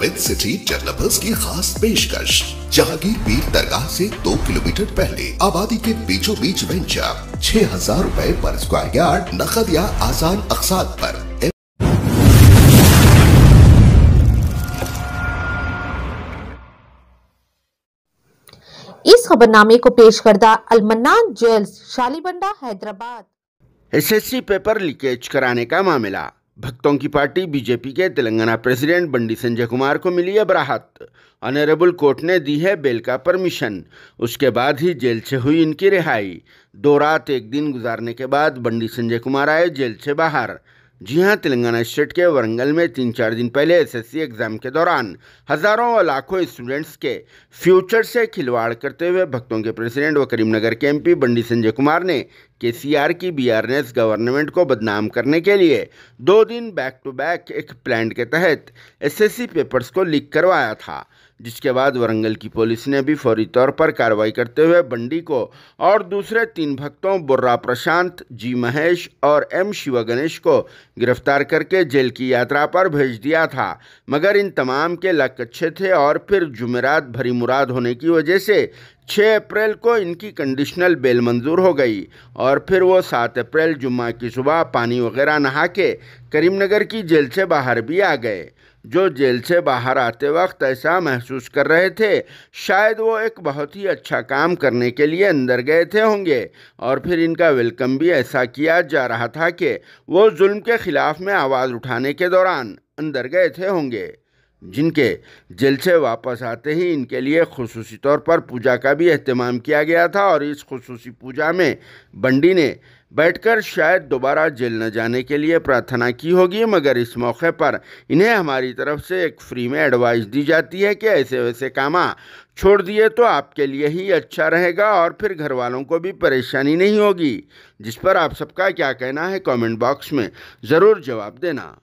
with city developers की खास पेशकश जहांगीर पीर दरगाह से दो किलोमीटर पहले आबादी के बीचों बीच वेंचर छह हजार रूपए पर स्क्वायर यार्ड नकद या आसान अकसाद पर इस खबरनामे को पेश करदा Almannan jewels Shalibanda Hyderabad SSC paper leakage कराने का मामला भक्तों की पार्टी बीजेपी के तेलंगाना प्रेसिडेंट बंडी संजय कुमार को मिली है बराहत ऑनरेबल कोर्ट ने दी है बेल का परमिशन उसके बाद ही जेल से हुई इनकी रिहाई दो रात एक दिन गुजारने के बाद बंडी संजय कुमार आए जेल से बाहर जी हां तेलंगाना स्टेट के वरंगल में तीन चार दिन पहले एसएससी एग्जाम के दौरान हजारों और लाखों स्टूडेंट्स के फ्यूचर से खिलवाड़ करते हुए भक्तों के प्रेसिडेंट व करीमनगर के एमपी बंडी संजय कुमार ने केसीआर की बीआरएनएस गवर्नमेंट को बदनाम करने के लिए दो दिन बैक टू बैक एक प्लान के तहत एस पेपर्स को लीक करवाया था जिसके बाद वरंगल की पुलिस ने भी फौरी तौर पर कार्रवाई करते हुए बंडी को और दूसरे तीन भक्तों बुर्रा प्रशांत जी महेश और एम शिवा गणेश को गिरफ्तार करके जेल की यात्रा पर भेज दिया था मगर इन तमाम के लक अच्छे थे और फिर जुमेरात भरी मुराद होने की वजह से 6 अप्रैल को इनकी कंडीशनल बेल मंजूर हो गई और फिर वो 7 अप्रैल जुम्मा की सुबह पानी वगैरह नहा के करीमनगर की जेल से बाहर भी आ गए जो जेल से बाहर आते वक्त ऐसा महसूस कर रहे थे शायद वो एक बहुत ही अच्छा काम करने के लिए अंदर गए थे होंगे और फिर इनका वेलकम भी ऐसा किया जा रहा था कि वो जुल्म के ख़िलाफ़ में आवाज़ उठाने के दौरान अंदर गए थे होंगे जिनके जेल से वापस आते ही इनके लिए खसूसी तौर पर पूजा का भी अहतमाम किया गया था और इस खसूसी पूजा में बंडी ने बैठकर शायद दोबारा जेल न जाने के लिए प्रार्थना की होगी मगर इस मौके पर इन्हें हमारी तरफ से एक फ्री में एडवाइस दी जाती है कि ऐसे वैसे कामा छोड़ दिए तो आपके लिए ही अच्छा रहेगा और फिर घर वालों को भी परेशानी नहीं होगी जिस पर आप सबका क्या कहना है कमेंट बॉक्स में ज़रूर जवाब देना